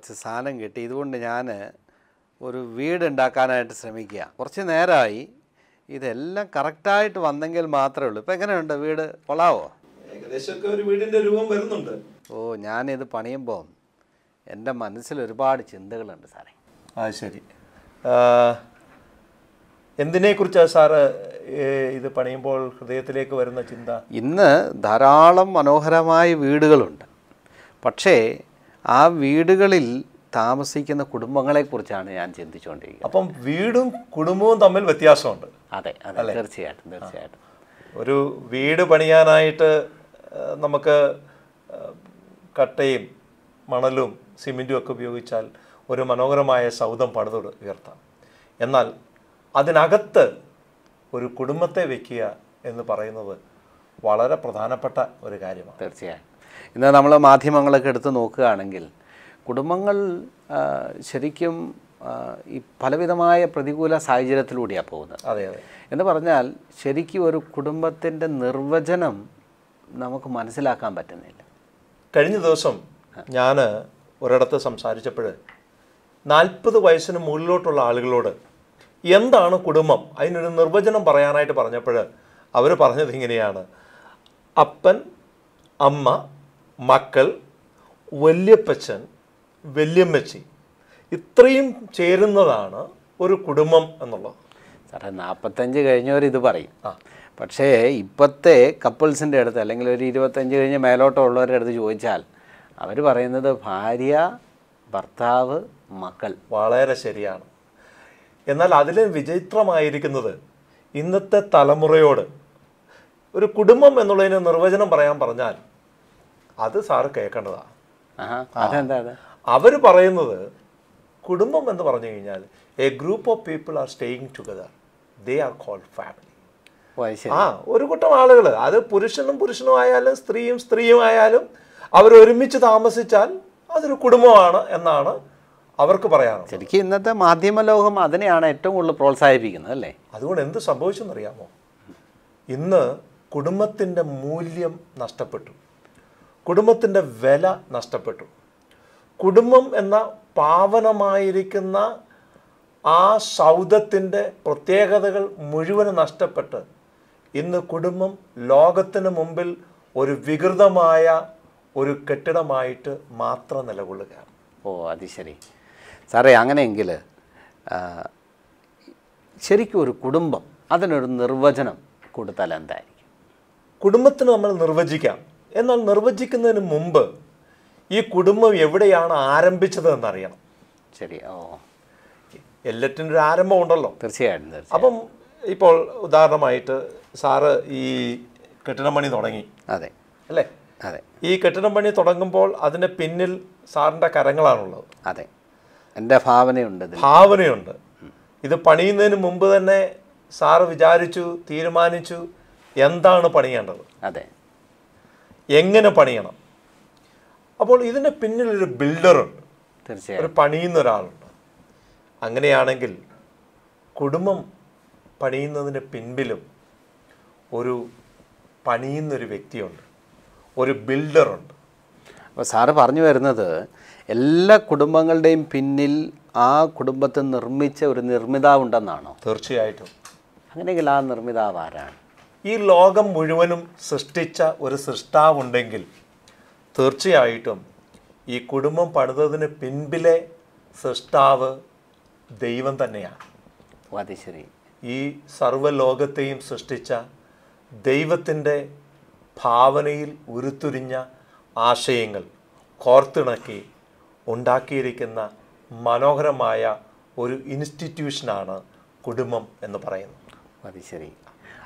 കുറച്ച് സാധനം കിട്ടി ഇതുകൊണ്ട് ഞാൻ ഒരു വീട് ഉണ്ടാക്കാനായിട്ട് ശ്രമിക്കുക കുറച്ച് നേരമായി ഇതെല്ലാം കറക്റ്റായിട്ട് വന്നെങ്കിൽ മാത്രമേ ഉള്ളൂ ഇപ്പം എങ്ങനെയുണ്ട് വീട് കൊള്ളാവോ ഏകദേശം ഒരു രൂപം വരുന്നുണ്ട് ഓ ഞാനിത് പണിയുമ്പോൾ എൻ്റെ മനസ്സിൽ ഒരുപാട് ചിന്തകളുണ്ട് സാറേ ആ ശരി എന്തിനെക്കുറിച്ചാണ് സാറ് ഇത് പണിയുമ്പോൾ ഹൃദയത്തിലേക്ക് വരുന്ന ചിന്ത ഇന്ന് ധാരാളം മനോഹരമായ വീടുകളുണ്ട് പക്ഷേ ആ വീടുകളിൽ താമസിക്കുന്ന കുടുംബങ്ങളെക്കുറിച്ചാണ് ഞാൻ ചിന്തിച്ചുകൊണ്ടിരിക്കുന്നത് അപ്പം വീടും കുടുംബവും തമ്മിൽ വ്യത്യാസമുണ്ട് അതെ അതെ തീർച്ചയായിട്ടും തീർച്ചയായിട്ടും ഒരു വീട് പണിയാനായിട്ട് നമുക്ക് കട്ടയും മണലും സിമെൻറ്റും ഒക്കെ ഉപയോഗിച്ചാൽ ഒരു മനോഹരമായ സൗധം പടുത ഉയർത്താം എന്നാൽ അതിനകത്ത് ഒരു കുടുംബത്തെ വയ്ക്കുക എന്ന് പറയുന്നത് വളരെ പ്രധാനപ്പെട്ട ഒരു കാര്യമാണ് തീർച്ചയായും ഇന്ന് നമ്മൾ മാധ്യമങ്ങളൊക്കെ എടുത്ത് നോക്കുകയാണെങ്കിൽ കുടുംബങ്ങൾ ശരിക്കും ഈ പലവിധമായ പ്രതികൂല സാഹചര്യത്തിലൂടെയാണ് പോകുന്നത് അതെ അതെ എന്ന് പറഞ്ഞാൽ ശരിക്കും ഒരു കുടുംബത്തിൻ്റെ നിർവചനം നമുക്ക് മനസ്സിലാക്കാൻ പറ്റുന്നില്ല കഴിഞ്ഞ ദിവസം ഞാൻ ഒരിടത്ത് സംസാരിച്ചപ്പോൾ നാൽപ്പത് വയസ്സിന് മുകളിലോട്ടുള്ള ആളുകളോട് എന്താണ് കുടുംബം അതിനൊരു നിർവചനം പറയാനായിട്ട് പറഞ്ഞപ്പോൾ അവർ പറഞ്ഞത് ഇങ്ങനെയാണ് അപ്പൻ അമ്മ മക്കൾ വല്യപ്പച്ചൻ വല്യമ്മച്ചി ഇത്രയും ചേരുന്നതാണ് ഒരു കുടുംബം എന്നുള്ളത് സാറേ നാൽപ്പത്തഞ്ച് കഴിഞ്ഞവർ ഇത് പറയും പക്ഷേ ഇപ്പോഴത്തെ കപ്പിൾസിൻ്റെ അടുത്ത് അല്ലെങ്കിൽ ഒരു ഇരുപത്തഞ്ച് കഴിഞ്ഞ് മേലോട്ടമുള്ളവരുടെ അടുത്ത് ചോദിച്ചാൽ അവർ പറയുന്നത് ഭാര്യ ഭർത്താവ് മക്കൾ വളരെ ശരിയാണ് എന്നാൽ അതിലും വിചിത്രമായിരിക്കുന്നത് ഇന്നത്തെ തലമുറയോട് ഒരു കുടുംബം എന്നുള്ളതിന് നിർവചനം പറയാൻ പറഞ്ഞാൽ അത് സാറ് കേൾക്കേണ്ടതാണ് അവർ പറയുന്നത് കുടുംബം എന്ന് പറഞ്ഞു കഴിഞ്ഞാൽ a group of people are staying together they are called family ആ ഒരു കൂട്ടം ആളുകൾ അത് പുരുഷനും പുരുഷനും ആയാലും സ്ത്രീയും സ്ത്രീയും ആയാലും അവർ ഒരുമിച്ച് താമസിച്ചാൽ അതൊരു കുടുംബമാണ് എന്നാണ് അവർക്ക് പറയാനുള്ളത് ശരിക്കും ഇന്നത്തെ മാധ്യമ ലോകം അതിനെയാണ് ഏറ്റവും കൂടുതൽ പ്രോത്സാഹിപ്പിക്കുന്നത് അല്ലേ അതുകൊണ്ട് എന്ത് സംഭവിച്ചെന്നറിയാമോ ഇന്ന് കുടുംബത്തിൻ്റെ മൂല്യം നഷ്ടപ്പെട്ടു കുടുംബത്തിൻ്റെ വില നഷ്ടപ്പെട്ടു കുടുംബം എന്ന പാവനമായിരിക്കുന്ന ആ സൗധത്തിൻ്റെ പ്രത്യേകതകൾ മുഴുവനും നഷ്ടപ്പെട്ട് ഇന്ന് കുടുംബം ലോകത്തിന് മുമ്പിൽ ഒരു വികൃതമായ ഒരു കെട്ടിടമായിട്ട് മാത്രം നിലകൊള്ളുക ഓ അത് ശരി സാറേ അങ്ങനെയെങ്കിൽ ശരിക്കും ഒരു കുടുംബം അതിനൊരു നിർവചനം കൊടുത്താൽ എന്തായിരിക്കും കുടുംബത്തിന് നമ്മൾ നിർവചിക്കാം എന്നാൽ നിർവചിക്കുന്നതിന് മുമ്പ് ഈ കുടുംബം എവിടെയാണ് ആരംഭിച്ചത് എന്നറിയണം ശരി ഓ എല്ലാറ്റിനും ഒരു ആരംഭം ഉണ്ടല്ലോ തീർച്ചയായിട്ടും അപ്പം ഇപ്പോൾ ഉദാഹരണമായിട്ട് സാറ് ഈ കെട്ടിടം പണി തുടങ്ങി അതെ അല്ലേ അതെ ഈ കെട്ടിടം പണി തുടങ്ങുമ്പോൾ അതിന് പിന്നിൽ സാറിൻ്റെ കരങ്ങളാണുള്ളത് അതെ എൻ്റെ ഭാവനയുണ്ട് ഭാവനയുണ്ട് ഇത് പണിയുന്നതിന് മുമ്പ് തന്നെ സാറ് വിചാരിച്ചു തീരുമാനിച്ചു എന്താണ് പണിയേണ്ടത് അതെ എങ്ങനെ പണിയണം അപ്പോൾ ഇതിൻ്റെ പിന്നിലൊരു ബിൽഡറുണ്ട് തീർച്ചയായും ഒരു പണിയുന്ന ഒരാളുണ്ട് അങ്ങനെയാണെങ്കിൽ കുടുംബം പണിയുന്നതിന് പിൻപിലും ഒരു പണിയുന്നൊരു വ്യക്തിയുണ്ട് ഒരു ബിൽഡറുണ്ട് അപ്പോൾ സാറ് പറഞ്ഞു വരുന്നത് എല്ലാ കുടുംബങ്ങളുടെയും പിന്നിൽ ആ കുടുംബത്തെ നിർമ്മിച്ച ഒരു നിർമ്മിതാവുണ്ടെന്നാണോ തീർച്ചയായിട്ടും അങ്ങനെയെങ്കിൽ ആ നിർമ്മിതാവ് ആരാണ് ഈ ലോകം മുഴുവനും സൃഷ്ടിച്ച ഒരു സൃഷ്ടാവുണ്ടെങ്കിൽ തീർച്ചയായിട്ടും ഈ കുടുംബം പടുത്തതിന് പിൻപിലെ സൃഷ്ടാവ് ദൈവം തന്നെയാണ് ശരി ഈ സർവ്വലോകത്തെയും സൃഷ്ടിച്ച ദൈവത്തിൻ്റെ ഭാവനയിൽ ഉരുത്തുരിഞ്ഞ ആശയങ്ങൾ കോർത്തിണക്കി ഉണ്ടാക്കിയിരിക്കുന്ന മനോഹരമായ ഒരു ഇൻസ്റ്റിറ്റ്യൂഷനാണ് കുടുംബം എന്ന് പറയുന്നത് അത് ശരി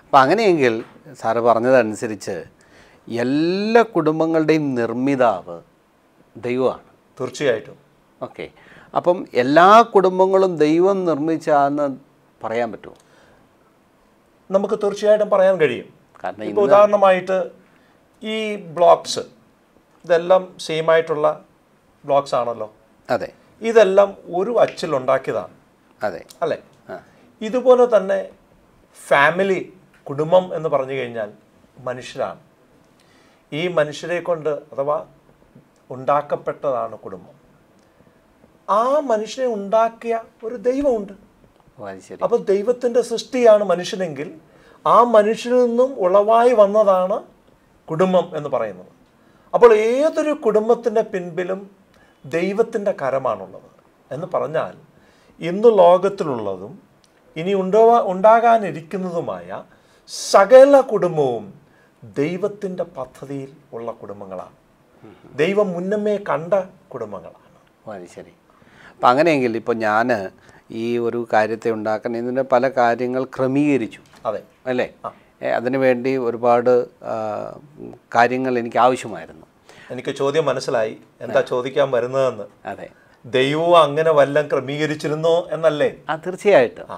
അപ്പം അങ്ങനെയെങ്കിൽ സാറ് പറഞ്ഞതനുസരിച്ച് എല്ലാ കുടുംബങ്ങളുടെയും നിർമ്മിതാവ് ദൈവമാണ് തീർച്ചയായിട്ടും ഓക്കെ അപ്പം എല്ലാ കുടുംബങ്ങളും ദൈവം നിർമ്മിച്ചാന്ന് പറയാൻ പറ്റുമോ നമുക്ക് തീർച്ചയായിട്ടും പറയാൻ കഴിയും കാരണം ഇപ്പോൾ ഉദാഹരണമായിട്ട് ഈ ബ്ലോക്സ് ഇതെല്ലാം സെയിം ആയിട്ടുള്ള ബ്ലോക്സ് ആണല്ലോ അതെ ഇതെല്ലാം ഒരു അച്ചിൽ ഉണ്ടാക്കിയതാണ് അതെ അല്ലേ ഇതുപോലെ തന്നെ ഫാമിലി കുടുംബം എന്ന് പറഞ്ഞു കഴിഞ്ഞാൽ മനുഷ്യരാണ് ഈ മനുഷ്യരെ കൊണ്ട് അഥവാ ഉണ്ടാക്കപ്പെട്ടതാണ് കുടുംബം ആ മനുഷ്യനെ ഉണ്ടാക്കിയ ഒരു ദൈവമുണ്ട് അപ്പോൾ ദൈവത്തിൻ്റെ സൃഷ്ടിയാണ് മനുഷ്യനെങ്കിൽ ആ മനുഷ്യനിൽ നിന്നും ഉളവായി വന്നതാണ് കുടുംബം എന്ന് പറയുന്നത് അപ്പോൾ ഏതൊരു കുടുംബത്തിൻ്റെ പിൻപിലും ദൈവത്തിൻ്റെ കരമാണുള്ളത് എന്ന് പറഞ്ഞാൽ ഇന്ന് ലോകത്തിലുള്ളതും ഇനി ഉണ്ടോ ഉണ്ടാകാനിരിക്കുന്നതുമായ സകല കുടുംബവും ദൈവത്തിൻ്റെ പദ്ധതിയിൽ ഉള്ള കുടുംബങ്ങളാണ് ദൈവം മുന്നമേ കണ്ട കുടുംബങ്ങളാണ് അതെ ശരി അപ്പം അങ്ങനെയെങ്കിൽ ഇപ്പോൾ ഞാൻ ഈ ഒരു കാര്യത്തെ ഉണ്ടാക്കാൻ പല കാര്യങ്ങൾ ക്രമീകരിച്ചു അതെ അല്ലേ അതിനുവേണ്ടി ഒരുപാട് കാര്യങ്ങൾ എനിക്ക് ആവശ്യമായിരുന്നു എനിക്ക് ചോദ്യം മനസ്സിലായി എന്താ ചോദിക്കാൻ വരുന്നതെന്ന് അതെ ദൈവവും അങ്ങനെ വല്ലതും ക്രമീകരിച്ചിരുന്നോ എന്നല്ലേ ആ തീർച്ചയായിട്ടും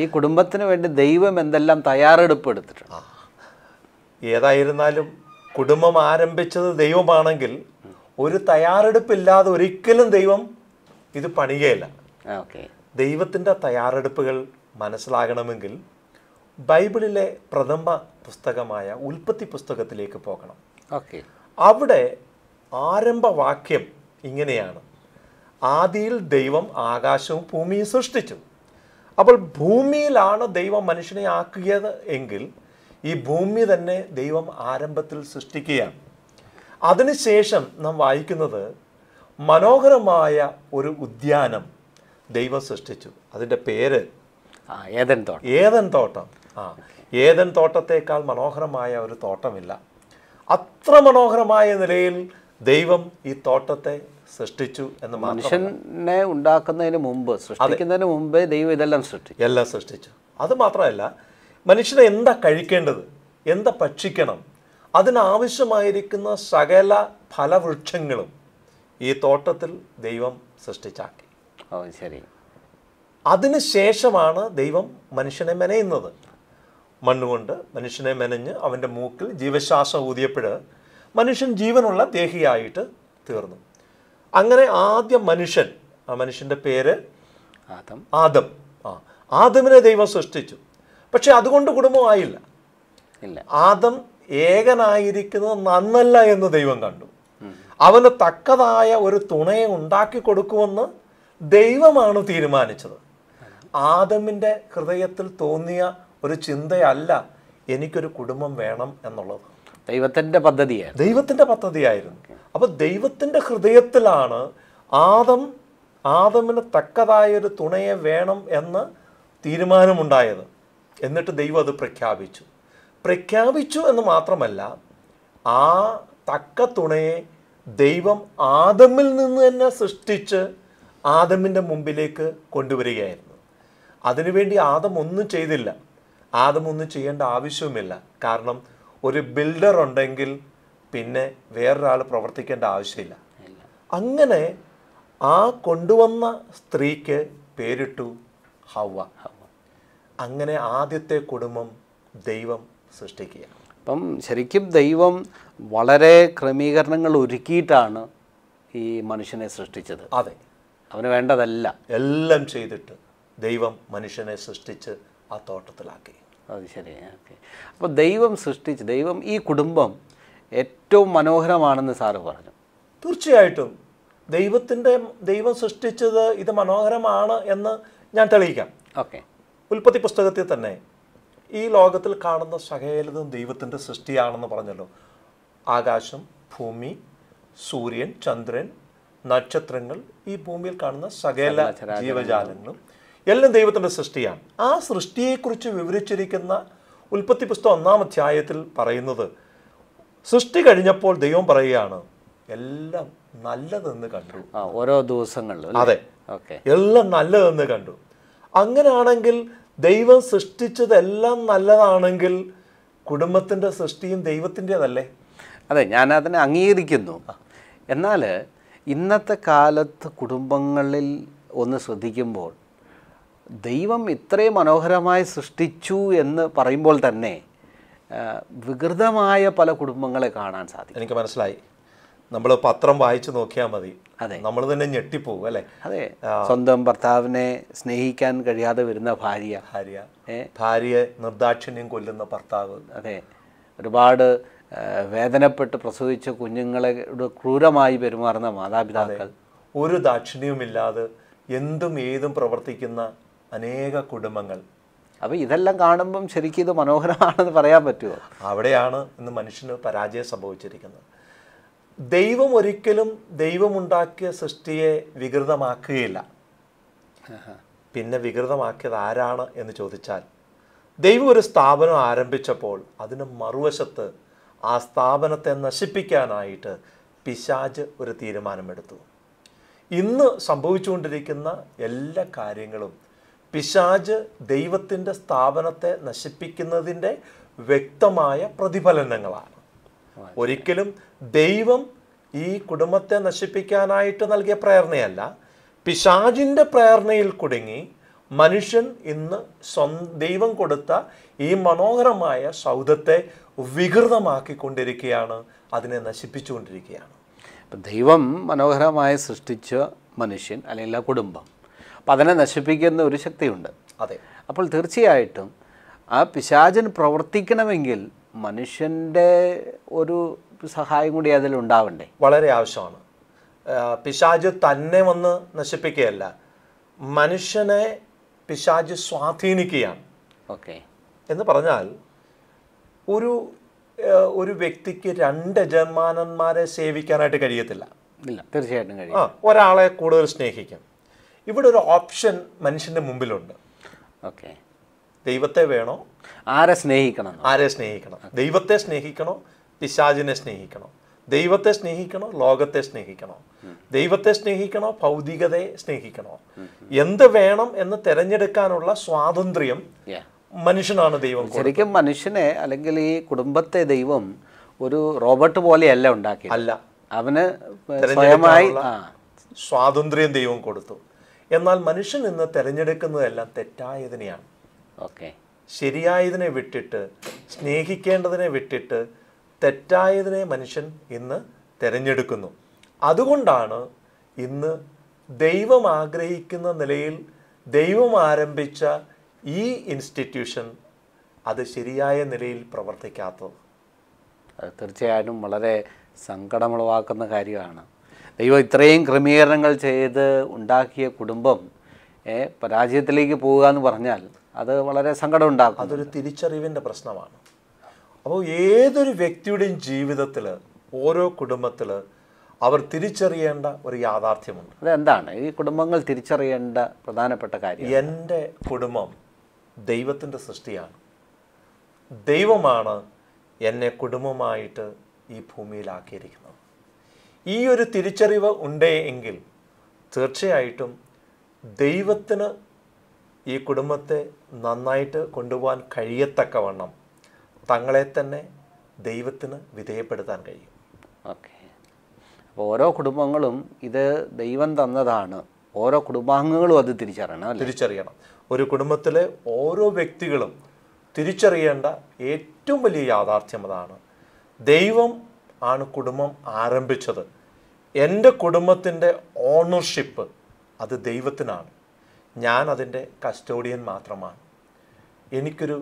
ഈ കുടുംബത്തിന് വേണ്ടി ദൈവം എന്തെല്ലാം തയ്യാറെടുപ്പ് എടുത്തിട്ടുണ്ട് ഏതായിരുന്നാലും കുടുംബം ആരംഭിച്ചത് ദൈവമാണെങ്കിൽ ഒരു തയ്യാറെടുപ്പില്ലാതെ ഒരിക്കലും ദൈവം ഇത് പണികയില്ല ദൈവത്തിൻ്റെ തയ്യാറെടുപ്പുകൾ മനസ്സിലാകണമെങ്കിൽ ബൈബിളിലെ പ്രഥമ പുസ്തകമായ ഉൽപ്പത്തി പുസ്തകത്തിലേക്ക് പോകണം അവിടെ ആരംഭ വാക്യം ഇങ്ങനെയാണ് ആദിയിൽ ദൈവം ആകാശവും ഭൂമിയും സൃഷ്ടിച്ചു അപ്പോൾ ഭൂമിയിലാണ് ദൈവം മനുഷ്യനെ ആക്കിയത് എങ്കിൽ ഈ ഭൂമി തന്നെ ദൈവം ആരംഭത്തിൽ സൃഷ്ടിക്കുകയാണ് അതിനുശേഷം നാം വായിക്കുന്നത് മനോഹരമായ ഒരു ഉദ്യാനം ദൈവം സൃഷ്ടിച്ചു അതിൻ്റെ പേര് ഏതൻ തോട്ടം ഏതൻ തോട്ടം ആ ഏതൻ തോട്ടത്തേക്കാൾ മനോഹരമായ ഒരു തോട്ടമില്ല അത്ര മനോഹരമായ നിലയിൽ ദൈവം ഈ തോട്ടത്തെ സൃഷ്ടിച്ചു എന്ന് മനുഷ്യനെ ഉണ്ടാക്കുന്നതിന് മുമ്പ് സൃഷ്ടിക്കുന്നതിന് മുമ്പേ ദൈവം ഇതെല്ലാം സൃഷ്ടിച്ചു എല്ലാം സൃഷ്ടിച്ചു അത് മാത്രമല്ല മനുഷ്യനെ എന്താ കഴിക്കേണ്ടത് എന്താ ഭക്ഷിക്കണം അതിനാവശ്യമായിരിക്കുന്ന സകല ഫലവൃക്ഷങ്ങളും ഈ തോട്ടത്തിൽ ദൈവം സൃഷ്ടിച്ചാക്കി ശരി ശേഷമാണ് ദൈവം മനുഷ്യനെ മെനയുന്നത് മണ്ണുകൊണ്ട് മനുഷ്യനെ മെനഞ്ഞ് അവൻ്റെ മൂക്കിൽ ജീവശ്വാസം ഊതിയപ്പോൾ മനുഷ്യൻ ജീവനുള്ള ദേഹിയായിട്ട് തീർന്നു അങ്ങനെ ആദ്യ മനുഷ്യൻ ആ മനുഷ്യന്റെ പേര് ആദം ആദം ആ ആദമിനെ ദൈവം സൃഷ്ടിച്ചു പക്ഷെ അതുകൊണ്ട് കുടുംബമായില്ല ആദം ഏകനായിരിക്കുന്നത് നന്നല്ല എന്ന് ദൈവം കണ്ടു അവന് തക്കതായ ഒരു തുണയെ ഉണ്ടാക്കി കൊടുക്കുമെന്ന് ദൈവമാണ് തീരുമാനിച്ചത് ആദമിന്റെ ഹൃദയത്തിൽ തോന്നിയ ഒരു ചിന്തയല്ല എനിക്കൊരു കുടുംബം വേണം എന്നുള്ളത് ദൈവത്തിന്റെ പദ്ധതിയാണ് ദൈവത്തിന്റെ പദ്ധതിയായിരുന്നു അപ്പോൾ ദൈവത്തിൻ്റെ ഹൃദയത്തിലാണ് ആദം ആദമിന് തക്കതായൊരു തുണയെ വേണം എന്ന് തീരുമാനമുണ്ടായത് എന്നിട്ട് ദൈവം അത് പ്രഖ്യാപിച്ചു പ്രഖ്യാപിച്ചു എന്ന് മാത്രമല്ല ആ തക്ക തുണയെ ദൈവം ആദമിൽ നിന്ന് തന്നെ സൃഷ്ടിച്ച് ആദമിൻ്റെ മുമ്പിലേക്ക് കൊണ്ടുവരികയായിരുന്നു അതിനുവേണ്ടി ആദം ഒന്നും ചെയ്തില്ല ആദം ഒന്നും ചെയ്യേണ്ട ആവശ്യവുമില്ല കാരണം ഒരു ബിൽഡർ ഉണ്ടെങ്കിൽ പിന്നെ വേറൊരാൾ പ്രവർത്തിക്കേണ്ട ആവശ്യമില്ല അങ്ങനെ ആ കൊണ്ടുവന്ന സ്ത്രീക്ക് പേരിട്ടു ഹവ അങ്ങനെ ആദ്യത്തെ കുടുംബം ദൈവം സൃഷ്ടിക്കുക അപ്പം ശരിക്കും ദൈവം വളരെ ക്രമീകരണങ്ങൾ ഒരുക്കിയിട്ടാണ് ഈ മനുഷ്യനെ സൃഷ്ടിച്ചത് അതെ അവന് വേണ്ടതല്ല എല്ലാം ചെയ്തിട്ട് ദൈവം മനുഷ്യനെ സൃഷ്ടിച്ച് ആ തോട്ടത്തിലാക്കി അത് ശരി ഓക്കെ അപ്പോൾ ദൈവം സൃഷ്ടിച്ച് ദൈവം ഈ കുടുംബം ഏറ്റവും മനോഹരമാണെന്ന് സാറ് പറഞ്ഞു തീർച്ചയായിട്ടും ദൈവത്തിൻ്റെ ദൈവം സൃഷ്ടിച്ചത് ഇത് മനോഹരമാണ് എന്ന് ഞാൻ തെളിയിക്കാം ഓക്കെ ഉൽപ്പത്തി പുസ്തകത്തിൽ തന്നെ ഈ ലോകത്തിൽ കാണുന്ന സകലതും ദൈവത്തിൻ്റെ സൃഷ്ടിയാണെന്ന് പറഞ്ഞല്ലോ ആകാശം ഭൂമി സൂര്യൻ ചന്ദ്രൻ നക്ഷത്രങ്ങൾ ഈ ഭൂമിയിൽ കാണുന്ന സകല ജീവജാലങ്ങളും എല്ലാം ദൈവത്തിൻ്റെ സൃഷ്ടിയാണ് ആ സൃഷ്ടിയെക്കുറിച്ച് വിവരിച്ചിരിക്കുന്ന ഉൽപ്പത്തി പുസ്തകം ഒന്നാം അധ്യായത്തിൽ പറയുന്നത് സൃഷ്ടി കഴിഞ്ഞപ്പോൾ ദൈവം പറയുകയാണ് എല്ലാം നല്ലതെന്ന് കണ്ടു ഓരോ ദിവസങ്ങളിലും അതെ എല്ലാം നല്ലതെന്ന് കണ്ടു അങ്ങനെയാണെങ്കിൽ ദൈവം സൃഷ്ടിച്ചതെല്ലാം നല്ലതാണെങ്കിൽ കുടുംബത്തിൻ്റെ സൃഷ്ടിയും ദൈവത്തിൻ്റെതല്ലേ അതെ ഞാൻ അതിനെ അംഗീകരിക്കുന്നു എന്നാൽ ഇന്നത്തെ കാലത്ത് കുടുംബങ്ങളിൽ ഒന്ന് ശ്രദ്ധിക്കുമ്പോൾ ദൈവം ഇത്രയും മനോഹരമായി സൃഷ്ടിച്ചു എന്ന് പറയുമ്പോൾ തന്നെ വികൃതമായ പല കുടുംബങ്ങളെ കാണാൻ സാധിക്കും എനിക്ക് മനസ്സിലായി നമ്മൾ പത്രം വായിച്ചു നോക്കിയാൽ മതി അതെ നമ്മൾ തന്നെ ഞെട്ടിപ്പോവും അല്ലേ അതെ സ്വന്തം ഭർത്താവിനെ സ്നേഹിക്കാൻ കഴിയാതെ വരുന്ന ഭാര്യ ഭാര്യ ഭാര്യയെ നിർദാക്ഷിണ്യം കൊല്ലുന്ന ഭർത്താവ് അതെ ഒരുപാട് വേദനപ്പെട്ട് പ്രസവിച്ച കുഞ്ഞുങ്ങളോട് ക്രൂരമായി പെരുമാറുന്ന മാതാപിതാക്കൾ ഒരു ദാക്ഷിണ്യവുമില്ലാതെ എന്തും ഏതും പ്രവർത്തിക്കുന്ന അനേക കുടുംബങ്ങൾ അപ്പോൾ ഇതെല്ലാം കാണുമ്പം ശരിക്കും ഇത് മനോഹരമാണെന്ന് പറയാൻ പറ്റുമോ അവിടെയാണ് ഇന്ന് മനുഷ്യന് പരാജയം സംഭവിച്ചിരിക്കുന്നത് ദൈവം ഒരിക്കലും ദൈവമുണ്ടാക്കിയ സൃഷ്ടിയെ വികൃതമാക്കുകയില്ല പിന്നെ വികൃതമാക്കിയത് ആരാണ് എന്ന് ചോദിച്ചാൽ ദൈവം ഒരു സ്ഥാപനം ആരംഭിച്ചപ്പോൾ അതിന് മറുവശത്ത് ആ സ്ഥാപനത്തെ നശിപ്പിക്കാനായിട്ട് പിശാജ് ഒരു തീരുമാനമെടുത്തു ഇന്ന് സംഭവിച്ചുകൊണ്ടിരിക്കുന്ന എല്ലാ കാര്യങ്ങളും പിശാജ് ദൈവത്തിൻ്റെ സ്ഥാപനത്തെ നശിപ്പിക്കുന്നതിൻ്റെ വ്യക്തമായ പ്രതിഫലനങ്ങളാണ് ഒരിക്കലും ദൈവം ഈ കുടുംബത്തെ നശിപ്പിക്കാനായിട്ട് നൽകിയ പ്രേരണയല്ല പിശാജിൻ്റെ പ്രേരണയിൽ കുടുങ്ങി മനുഷ്യൻ ഇന്ന് ദൈവം കൊടുത്ത ഈ മനോഹരമായ സൗധത്തെ വികൃതമാക്കിക്കൊണ്ടിരിക്കുകയാണ് അതിനെ നശിപ്പിച്ചുകൊണ്ടിരിക്കുകയാണ് ദൈവം മനോഹരമായി സൃഷ്ടിച്ച മനുഷ്യൻ അല്ലെങ്കിൽ ആ കുടുംബം അപ്പം അതിനെ നശിപ്പിക്കുന്ന ഒരു ശക്തിയുണ്ട് അതെ അപ്പോൾ തീർച്ചയായിട്ടും ആ പിശാചൻ പ്രവർത്തിക്കണമെങ്കിൽ മനുഷ്യൻ്റെ ഒരു സഹായം കൂടി ഉണ്ടാവണ്ടേ വളരെ ആവശ്യമാണ് പിശാജ് തന്നെ വന്ന് നശിപ്പിക്കുകയല്ല മനുഷ്യനെ പിശാജ് സ്വാധീനിക്കുകയാണ് ഓക്കെ എന്ന് പറഞ്ഞാൽ ഒരു ഒരു വ്യക്തിക്ക് രണ്ട് യജമാനന്മാരെ സേവിക്കാനായിട്ട് കഴിയത്തില്ല ഇല്ല തീർച്ചയായിട്ടും കഴിയും ഒരാളെ കൂടുതൽ സ്നേഹിക്കും ഇവിടെ ഒരു ഓപ്ഷൻ മനുഷ്യന്റെ മുമ്പിലുണ്ട് ഓക്കെ ദൈവത്തെ വേണോ ആരെ സ്നേഹിക്കണം ആരെ സ്നേഹിക്കണം ദൈവത്തെ സ്നേഹിക്കണോ പിശാചിനെ സ്നേഹിക്കണോ ദൈവത്തെ സ്നേഹിക്കണോ ലോകത്തെ സ്നേഹിക്കണോ ദൈവത്തെ സ്നേഹിക്കണോ ഭൗതികതയെ സ്നേഹിക്കണോ എന്ത് വേണം എന്ന് തിരഞ്ഞെടുക്കാനുള്ള സ്വാതന്ത്ര്യം മനുഷ്യനാണ് ദൈവം ശരിക്കും മനുഷ്യനെ അല്ലെങ്കിൽ ഈ കുടുംബത്തെ ദൈവം ഒരു റോബർട്ട് പോലെയല്ല ഉണ്ടാക്കി അല്ല അവന് സ്വയമായി സ്വാതന്ത്ര്യം ദൈവം കൊടുത്തു എന്നാൽ മനുഷ്യൻ ഇന്ന് തിരഞ്ഞെടുക്കുന്നതെല്ലാം തെറ്റായതിനെയാണ് ഓക്കെ ശരിയായതിനെ വിട്ടിട്ട് സ്നേഹിക്കേണ്ടതിനെ വിട്ടിട്ട് തെറ്റായതിനെ മനുഷ്യൻ ഇന്ന് തിരഞ്ഞെടുക്കുന്നു അതുകൊണ്ടാണ് ഇന്ന് ദൈവം ആഗ്രഹിക്കുന്ന നിലയിൽ ദൈവം ആരംഭിച്ച ഈ ഇൻസ്റ്റിറ്റ്യൂഷൻ അത് ശരിയായ നിലയിൽ പ്രവർത്തിക്കാത്തത് അത് തീർച്ചയായിട്ടും വളരെ സങ്കടമുളവാക്കുന്ന കാര്യമാണ് ദൈവം ഇത്രയും ക്രമീകരണങ്ങൾ ചെയ്ത് ഉണ്ടാക്കിയ കുടുംബം പരാജയത്തിലേക്ക് പോവുക എന്ന് പറഞ്ഞാൽ അത് വളരെ സങ്കടം ഉണ്ടാകും അതൊരു തിരിച്ചറിവിൻ്റെ പ്രശ്നമാണ് അപ്പോൾ ഏതൊരു വ്യക്തിയുടെയും ജീവിതത്തിൽ ഓരോ കുടുംബത്തിൽ അവർ തിരിച്ചറിയേണ്ട ഒരു യാഥാർത്ഥ്യമുണ്ട് അതെന്താണ് ഈ കുടുംബങ്ങൾ തിരിച്ചറിയേണ്ട പ്രധാനപ്പെട്ട കാര്യം എൻ്റെ കുടുംബം ദൈവത്തിൻ്റെ സൃഷ്ടിയാണ് ദൈവമാണ് എന്നെ കുടുംബമായിട്ട് ഈ ഭൂമിയിലാക്കിയിരിക്കുന്നത് ഈ ഒരു തിരിച്ചറിവ് ഉണ്ടേ എങ്കിൽ തീർച്ചയായിട്ടും ദൈവത്തിന് ഈ കുടുംബത്തെ നന്നായിട്ട് കൊണ്ടുപോകാൻ കഴിയത്തക്കവണ്ണം തങ്ങളെ തന്നെ ദൈവത്തിന് വിധേയപ്പെടുത്താൻ കഴിയും ഓക്കെ അപ്പോൾ ഓരോ കുടുംബങ്ങളും ഇത് ദൈവം തന്നതാണ് ഓരോ കുടുംബാംഗങ്ങളും അത് തിരിച്ചറിയണം തിരിച്ചറിയണം ഒരു കുടുംബത്തിലെ ഓരോ വ്യക്തികളും തിരിച്ചറിയേണ്ട ഏറ്റവും വലിയ യാഥാർത്ഥ്യം അതാണ് ദൈവം ആണ് കുടുംബം ആരംഭിച്ചത് എൻ്റെ കുടുംബത്തിൻ്റെ ഓണർഷിപ്പ് അത് ദൈവത്തിനാണ് ഞാൻ അതിൻ്റെ കസ്റ്റോഡിയൻ മാത്രമാണ് എനിക്കൊരു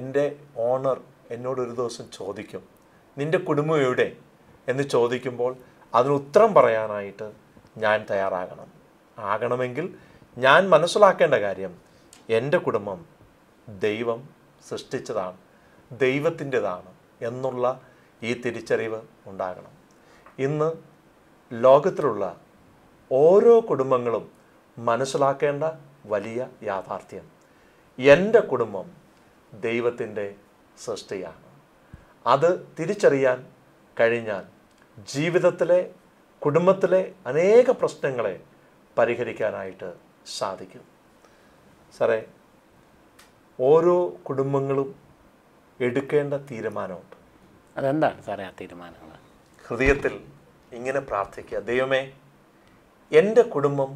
എൻ്റെ ഓണർ എന്നോട് ഒരു ദിവസം ചോദിക്കും നിൻ്റെ കുടുംബം എവിടെ എന്ന് ചോദിക്കുമ്പോൾ അതിന് ഉത്തരം പറയാനായിട്ട് ഞാൻ തയ്യാറാകണം ആകണമെങ്കിൽ ഞാൻ മനസ്സിലാക്കേണ്ട കാര്യം എൻ്റെ കുടുംബം ദൈവം സൃഷ്ടിച്ചതാണ് ദൈവത്തിൻ്റെതാണ് എന്നുള്ള ഈ തിരിച്ചറിവ് ഉണ്ടാകണം ഇന്ന് ലോകത്തിലുള്ള ഓരോ കുടുംബങ്ങളും മനസ്സിലാക്കേണ്ട വലിയ യാഥാർത്ഥ്യം എൻ്റെ കുടുംബം ദൈവത്തിൻ്റെ സൃഷ്ടിയാണ് അത് തിരിച്ചറിയാൻ കഴിഞ്ഞാൽ ജീവിതത്തിലെ കുടുംബത്തിലെ അനേക പ്രശ്നങ്ങളെ പരിഹരിക്കാനായിട്ട് സാധിക്കും സാറേ ഓരോ കുടുംബങ്ങളും എടുക്കേണ്ട തീരുമാനമുണ്ട് അതെന്താണ് സാറേ ആ തീരുമാനങ്ങൾ ഹൃദയത്തിൽ ഇങ്ങനെ പ്രാർത്ഥിക്കുക ദൈവമേ എൻ്റെ കുടുംബം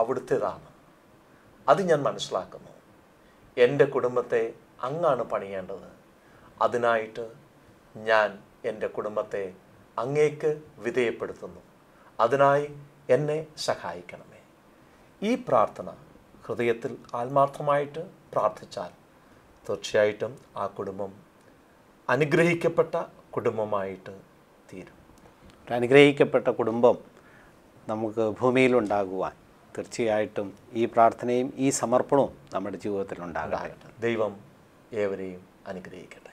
അവിടുത്തേതാണ് അത് ഞാൻ മനസ്സിലാക്കുന്നു എൻ്റെ കുടുംബത്തെ അങ്ങാണ് പണിയേണ്ടത് അതിനായിട്ട് ഞാൻ എൻ്റെ കുടുംബത്തെ അങ്ങേക്ക് വിധേയപ്പെടുത്തുന്നു അതിനായി എന്നെ സഹായിക്കണമേ ഈ പ്രാർത്ഥന ഹൃദയത്തിൽ ആത്മാർത്ഥമായിട്ട് പ്രാർത്ഥിച്ചാൽ തീർച്ചയായിട്ടും ആ കുടുംബം അനുഗ്രഹിക്കപ്പെട്ട കുടുംബമായിട്ട് തീരും അനുഗ്രഹിക്കപ്പെട്ട കുടുംബം നമുക്ക് ഭൂമിയിലുണ്ടാകുവാൻ തീർച്ചയായിട്ടും ഈ പ്രാർത്ഥനയും ഈ സമർപ്പണവും നമ്മുടെ ജീവിതത്തിൽ ഉണ്ടാകട്ടെ ദൈവം ഏവരെയും അനുഗ്രഹിക്കണം